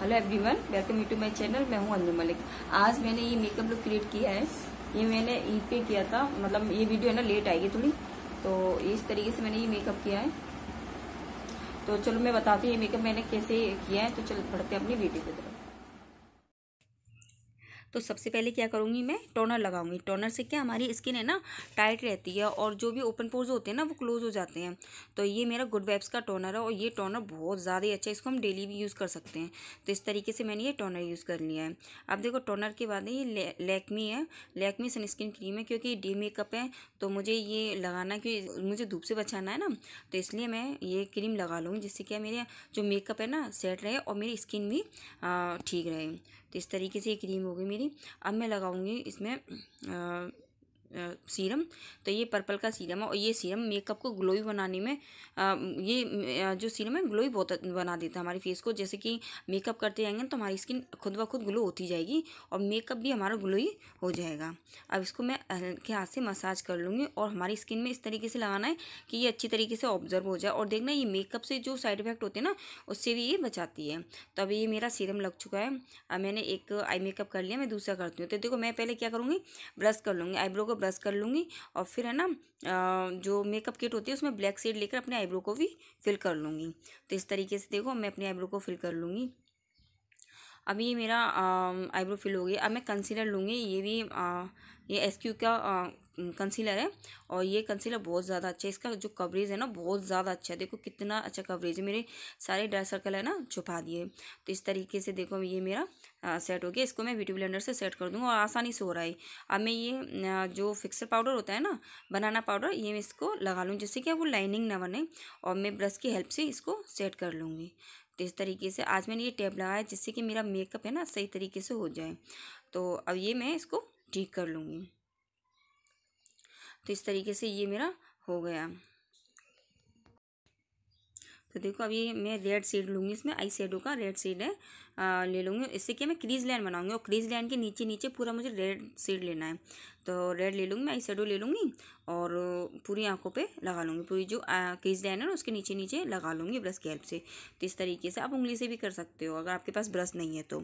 hello everyone welcome you to my channel मैं हूं अंजू मलिक आज मैंने ये मेकअप लुक क्रिएट किया है ये मैंने ईद पे किया था मतलब ये वीडियो है ना लेट आएगी थोड़ी तो इस तरीके से मैंने ये मेकअप किया है तो चलो मैं बताती हूँ ये मेकअप मैंने कैसे किया है तो चलो पढ़ते अपनी वीडियो की तरफ तो सबसे पहले क्या करूँगी मैं टोनर लगाऊंगी टोनर से क्या हमारी स्किन है ना टाइट रहती है और जो भी ओपन पोर्स होते हैं ना वो क्लोज हो जाते हैं तो ये मेरा गुड वेब्स का टोनर है और ये टोनर बहुत ज़्यादा ही अच्छा है इसको हम डेली भी यूज़ कर सकते हैं तो इस तरीके से मैंने ये टोनर यूज़ कर लिया है अब देखो टोनर के बाद ये लेकमी है लेकमी सनस्किन क्रीम है क्योंकि डे मेकअप है तो मुझे ये लगाना क्योंकि मुझे धूप से बचाना है ना तो इसलिए मैं ये क्रीम लगा लूँगी जिससे क्या मेरे जो मेकअप है ना सेट रहे और मेरी स्किन भी ठीक रहे तो इस तरीके से ये क्रीम हो गई मेरी अब मैं लगाऊँगी इसमें सीरम तो ये पर्पल का सीरम है और ये सीरम मेकअप को ग्लोई बनाने में ये जो सीरम है ग्लोई बहुत बना देता है हमारे फेस को जैसे कि मेकअप करते जाएंगे तो हमारी स्किन खुद ब खुद ग्लो होती जाएगी और मेकअप भी हमारा ग्लोई हो जाएगा अब इसको मैं हल्के हाथ से मसाज कर लूँगी और हमारी स्किन में इस तरीके से लगाना है कि ये अच्छी तरीके से ऑब्जर्व हो जाए और देखना ये मेकअप से जो साइड इफेक्ट होते हैं ना उससे भी ये बचाती है तो अब ये मेरा सीरम लग चुका है अब मैंने एक आई मेकअप कर लिया मैं दूसरा करती हूँ तो देखो मैं पहले क्या करूँगी ब्रश कर लूँगी आईब्रो को ब्रश कर लूँगी और फिर है ना जो मेकअप किट होती है उसमें ब्लैक सीड लेकर अपने आईब्रो को भी फिल कर लूँगी तो इस तरीके से देखो मैं अपने आईब्रो को फिल कर लूँगी अब ये मेरा आईब्रो फिल हो गया अब मैं कंसीलर लूँगी ये भी आ, ये एस क्यू का आ, कंसीलर है और ये कंसीलर बहुत ज़्यादा अच्छा है इसका जो कवरेज है ना बहुत ज़्यादा अच्छा है देखो कितना अच्छा कवरेज है मेरे सारे डार्क सर्कल है ना छुपा दिए तो इस तरीके से देखो ये मेरा सेट हो गया इसको मैं ब्यूटी ब्लेंडर से सेट कर दूँगा और आसानी से हो रहा है अब मैं ये जो फिक्सर पाउडर होता है ना बनाना पाउडर ये मैं इसको लगा लूँ जिससे कि वो लाइनिंग ना बने और मैं ब्रश की हेल्प से इसको सेट कर लूँगी तो इस तरीके से आज मैंने ये टेप लगाया जिससे कि मेरा मेकअप है ना सही तरीके से हो जाए तो अब ये मैं इसको ठीक कर लूँगी तो इस तरीके से ये मेरा हो गया तो देखो अभी मैं रेड सीड लूँगी इसमें आई शेडो का रेड सीड है आ, ले लूँगी इससे क्या मैं क्रीज लाइन बनाऊँगी और क्रीज लाइन के नीचे नीचे पूरा मुझे रेड सीड लेना है तो रेड ले लूँगी मैं आई शेडो ले लूँगी और पूरी आंखों पे लगा लूँगी पूरी जो क्रीज लाइन है ना उसके नीचे नीचे लगा लूँगी ब्रश की हेल्प से तो इस तरीके से आप उंगली से भी कर सकते हो अगर आपके पास ब्रश नहीं है तो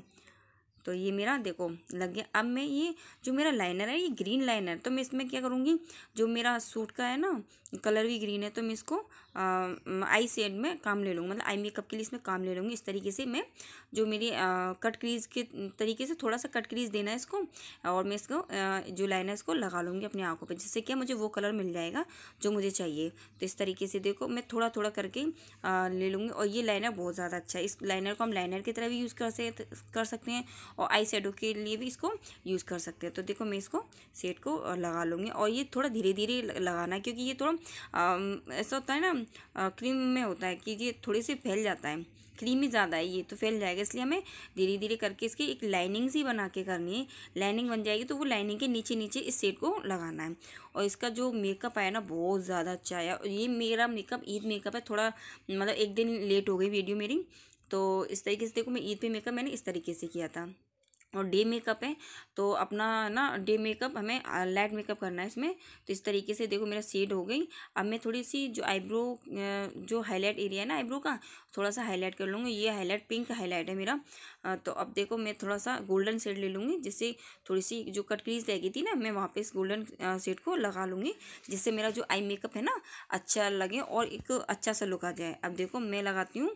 तो ये मेरा देखो लग गया अब मैं ये जो मेरा लाइनर है ये ग्रीन लाइनर तो मैं इसमें क्या करूँगी जो मेरा सूट का है ना कलर भी ग्रीन है तो मैं इसको आई सेड में काम ले लूँगी मतलब आई मेकअप के लिए इसमें काम ले लूँगी इस तरीके से मैं जो मेरी कट क्रीज के तरीके से थोड़ा सा कट क्रीज देना है इसको और मैं इसको जो लाइन है इसको लगा लूँगी अपनी आँखों पर जिससे क्या मुझे वो कलर मिल जाएगा जो मुझे चाहिए तो इस तरीके से देखो मैं थोड़ा थोड़ा करके ले लूँगी और ये लाइनर बहुत ज़्यादा अच्छा है इस लाइनर को हम लाइनर की तरह भी यूज़ कर से कर सकते हैं और आई सेडों के लिए भी इसको यूज़ कर सकते हैं तो देखो मैं इसको सेट को लगा लूँगी और ये थोड़ा धीरे धीरे लगाना क्योंकि ये थोड़ा ऐसा होता है ना क्रीम में होता है कि ये थोड़ी सी फैल जाता है क्रीमी ज़्यादा है ये तो फैल जाएगा इसलिए हमें धीरे धीरे करके इसकी एक लाइनिंग सी बना के करनी है लाइनिंग बन जाएगी तो वो लाइनिंग के नीचे नीचे इस सेट को लगाना है और इसका जो मेकअप आया ना बहुत ज़्यादा अच्छा आया और ये मेरा मेकअप ईद मेकअप है थोड़ा मतलब एक दिन लेट हो गई वीडियो मेरी तो इस तरीके से देखो मैं ईद पे मेकअप मैंने इस तरीके से किया था और डे मेकअप है तो अपना ना डे मेकअप हमें लाइट मेकअप करना है इसमें तो इस तरीके से देखो मेरा सेड हो गई अब मैं थोड़ी सी जो आईब्रो जो हाईलाइट एरिया है ना आईब्रो का थोड़ा सा हाईलाइट कर लूँगी ये हाईलाइट पिंक हाईलाइट है मेरा तो अब देखो मैं थोड़ा सा गोल्डन शेड ले लूँगी जिससे थोड़ी सी जो कट क्रीज रह गई थी ना मैं वहाँ पर इस गोल्डन शेड को लगा लूँगी जिससे मेरा जो आई मेकअप है ना अच्छा लगे और एक अच्छा सा लुक आ जाए अब देखो मैं लगाती हूँ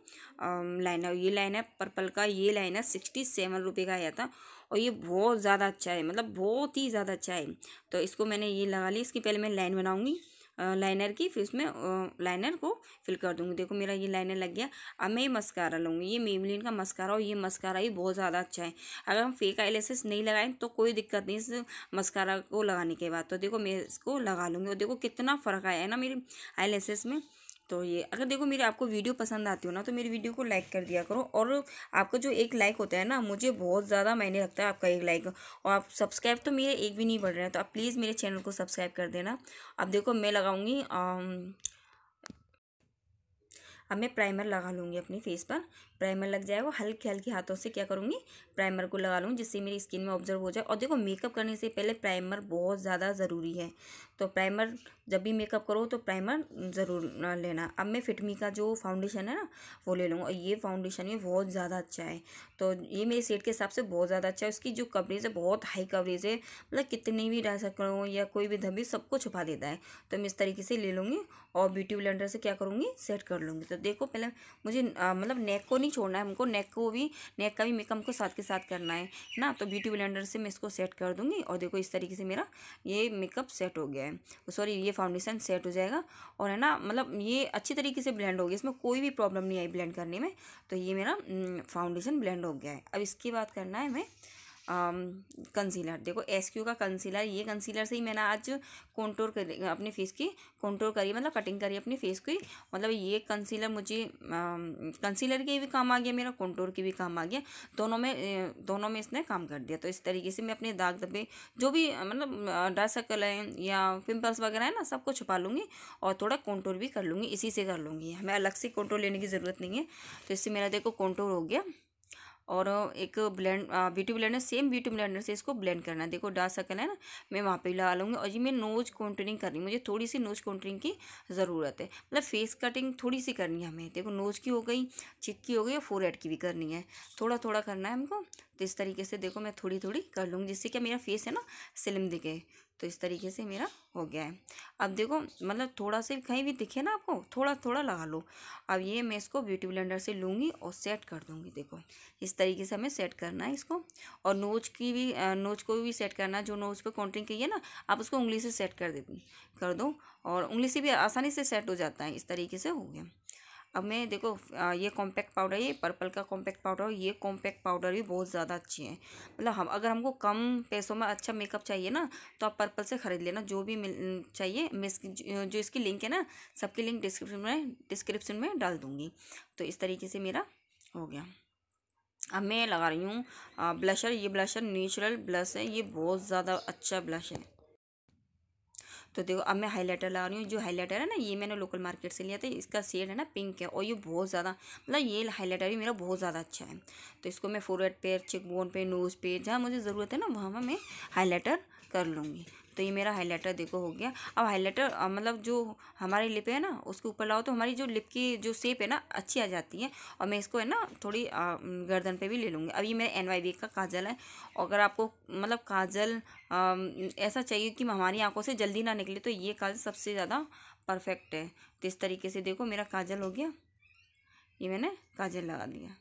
लाइनर ये लाइन है पर्पल का ये लाइनर सिक्सटी सेवन रुपये का आया था और ये बहुत ज़्यादा अच्छा है मतलब बहुत ही ज़्यादा अच्छा है तो इसको मैंने ये लगा ली इसकी पहले मैं लाइन बनाऊँगी लाइनर की फिर उसमें लाइनर को फिल कर दूँगी देखो मेरा ये लाइनर लग गया अब मैं ये मस्कारा लूँगी ये मेवलिन का मस्कारा और ये मस्कारा ही बहुत ज़्यादा अच्छा है अगर हम फेक आई नहीं लगाएं तो कोई दिक्कत नहीं इस मस्कारा को लगाने के बाद तो देखो मैं इसको लगा लूँगी और देखो कितना फ़र्क आया है ना मेरी आई में तो ये अगर देखो मेरी आपको वीडियो पसंद आती हो ना तो मेरी वीडियो को लाइक कर दिया करो और आपका जो एक लाइक होता है ना मुझे बहुत ज़्यादा मायने रखता है आपका एक लाइक और आप सब्सक्राइब तो मेरे एक भी नहीं बढ़ रहे हैं तो आप प्लीज़ मेरे चैनल को सब्सक्राइब कर देना अब देखो मैं लगाऊंगी अब मैं प्राइमर लगा लूँगी अपनी फेस पर प्राइमर लग जाएगा हल्के हल्के हाथों से क्या करूँगी प्राइमर को लगा लूँगी जिससे मेरी स्किन में ऑब्जर्व हो जाए और देखो मेकअप करने से पहले प्राइमर बहुत ज़्यादा ज़रूरी है तो प्राइमर जब भी मेकअप करो तो प्राइमर ज़रूर लेना अब मैं फिटमी का जो फाउंडेशन है ना वो ले लूँगा और ये फाउंडेशन ये बहुत ज़्यादा अच्छा है तो ये मेरे सेट के हिसाब से बहुत ज़्यादा अच्छा है उसकी जो कवरेज है बहुत हाई कवरेज है मतलब कितनी भी रह सकूँ या कोई भी धब्बी सबको छुपा देता है तो मैं इस तरीके से ले लूँगी और ब्यूटी ब्लेंडर से क्या करूँगी सेट कर लूँगी तो तो देखो पहले मुझे मतलब नेक को नहीं छोड़ना है हमको नेक को भी नेक का भी मेकअप हमको साथ के साथ करना है ना तो ब्यूटी ब्लेंडर से मैं इसको सेट कर दूँगी और देखो इस तरीके से मेरा ये मेकअप सेट हो गया है सॉरी ये फाउंडेशन सेट हो जाएगा और है ना मतलब ये अच्छी तरीके से ब्लेंड हो गया इसमें कोई भी प्रॉब्लम नहीं आई ब्लेंड करने में तो ये मेरा फाउंडेशन ब्लेंड हो गया है अब इसकी बात करना है मैं कंसीलर um, देखो एस क्यू का कंसीलर ये कंसीलर से ही मैंने आज कॉन्टोर कर अपने फेस की कॉन्टोर करी मतलब कटिंग करी अपने फेस की मतलब ये कंसीलर मुझे कंसीलर um, के भी काम आ गया मेरा कॉन्टोर के भी काम आ गया दोनों में दोनों में इसने काम कर दिया तो इस तरीके से मैं अपने दाग धब्बे जो भी मतलब डार्क सर्कल है या पिम्पल्स वगैरह है ना सबको छुपा लूँगी और थोड़ा कॉन्टोर भी कर लूँगी इसी से कर लूँगी हमें अलग से कॉन्टोर लेने की ज़रूरत नहीं है तो इससे मेरा देखो कॉन्टोर हो गया और एक blend beauty blender same beauty blender से इसको ब्लेंड करना है देखो डार्क सर्कल है ना मैं वहाँ पे लगा लूँगी और जी मैं नोज कॉन्टरिंग करनी मुझे थोड़ी सी नोज कॉन्टरिंग की ज़रूरत है मतलब फेस कटिंग थोड़ी सी करनी है हमें देखो नोज की हो गई चिक की हो गई और फोर की भी करनी है थोड़ा थोड़ा करना है हमको तो इस तरीके से देखो मैं थोड़ी थोड़ी कर लूँगी जिससे कि मेरा फेस है ना स्लिम दिखे तो इस तरीके से मेरा हो गया है अब देखो मतलब थोड़ा सा कहीं भी दिखे ना आपको थोड़ा थोड़ा लगा लो अब ये मैं इसको ब्यूटी ब्लेंडर से लूँगी और सेट कर दूँगी देखो इस तरीके से हमें सेट करना है इसको और नोज की भी नोज को भी सेट करना जो नोज पर काउंटिंग की है ना आप उसको उंगली से सेट कर दे कर दो और उंगली से भी आसानी से सेट हो जाता है इस तरीके से हो गया अब मैं देखो ये कॉम्पैक्ट पाउडर ये पर्पल का कॉम्पैक्ट पाउडर ये कॉम्पैक्ट पाउडर भी बहुत ज़्यादा अच्छी है मतलब हम अगर हमको कम पैसों में अच्छा मेकअप चाहिए ना तो आप पर्पल से ख़रीद लेना जो भी मिल चाहिए मैं जो इसकी लिंक है ना सबकी लिंक डिस्क्रिप्शन में डिस्क्रिप्शन में डाल दूँगी तो इस तरीके से मेरा हो गया अब मैं लगा रही हूँ ब्लशर ये ब्लशर नेचुरल ब्लश है ये बहुत ज़्यादा अच्छा ब्लश है तो देखो अब मैं हाईलाइटर लगा रही हूँ जो हाईलाइटर है ना ये मैंने लोकल मार्केट से लिया था इसका शेड है ना पिंक है और ये बहुत ज़्यादा मतलब ये हाईलाइटर भी मेरा बहुत ज़्यादा अच्छा है तो इसको मैं फोरवेड पे चेक बोन पे नोज़ पे जहाँ मुझे ज़रूरत है ना वहाँ मैं हाईलाइटर कर लूँगी तो ये मेरा हाईलाइटर देखो हो गया अब हाईलाइटर मतलब जो हमारी लिप है ना उसके ऊपर लाओ तो हमारी जो लिप की जो शेप है ना अच्छी आ जाती है और मैं इसको है ना थोड़ी गर्दन पे भी ले लूँगी अब ये मेरा एन का काजल है अगर आपको मतलब काजल ऐसा चाहिए कि हमारी आँखों से जल्दी ना निकले तो ये काजल सबसे ज़्यादा परफेक्ट है तो इस तरीके से देखो मेरा काजल हो गया ये मैंने काजल लगा दिया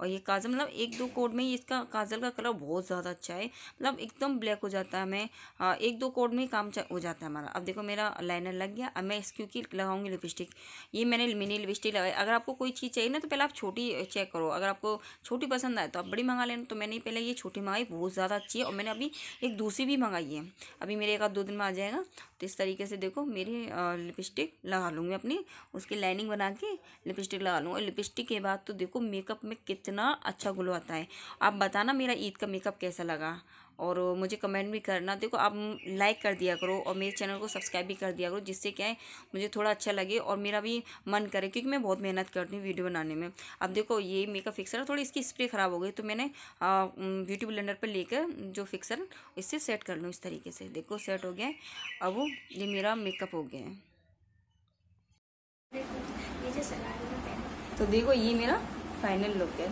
और ये काजल मतलब एक दो कोड में इसका काजल का कलर बहुत ज़्यादा अच्छा है मतलब एकदम ब्लैक हो जाता है हमें हाँ, एक दो कोड में काम हो जाता है हमारा अब देखो मेरा लाइनर लग गया अब मैं इस क्योंकि लगाऊंगी लिपस्टिक ये मैंने मिनी लिपस्टिक लगाई अगर आपको कोई चीज़ चाहिए ना तो पहले आप छोटी चेक करो अगर आपको छोटी पसंद आए तो आप बड़ी मंगा लेना तो मैंने पहले ये छोटी मंगाई बहुत ज़्यादा अच्छी है और मैंने अभी एक दूसरी भी मंगाई है अभी मेरे एक आध दो दिन में आ जाएगा तो इस तरीके से देखो मेरी लिपस्टिक लगा लूँगी अपनी उसकी लाइनिंग बना के लिपस्टिक लगा लूँगी और लिपस्टिक के बाद तो देखो मेकअप में कितना इतना अच्छा ग्लो आता है आप बताना मेरा ईद का मेकअप कैसा लगा और मुझे कमेंट भी करना देखो आप लाइक कर दिया करो और मेरे चैनल को सब्सक्राइब भी कर दिया करो जिससे क्या है मुझे थोड़ा अच्छा लगे और मेरा भी मन करे क्योंकि मैं बहुत मेहनत करती हूँ वीडियो बनाने में अब देखो ये मेकअप फिक्सर थोड़ी इसकी स्प्रे ख़राब हो गई तो मैंने ब्यूटी ब्लेंडर पर लेकर जो फिक्सर इससे सेट कर लूँ इस तरीके से देखो सेट हो गया अब वो ये मेरा मेकअप हो गया है तो देखो ये मेरा फाइनल लुक है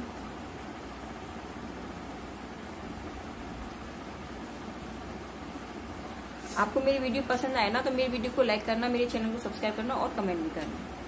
आपको मेरी वीडियो पसंद आए ना तो मेरी वीडियो को लाइक करना मेरे चैनल को सब्सक्राइब करना और कमेंट भी करना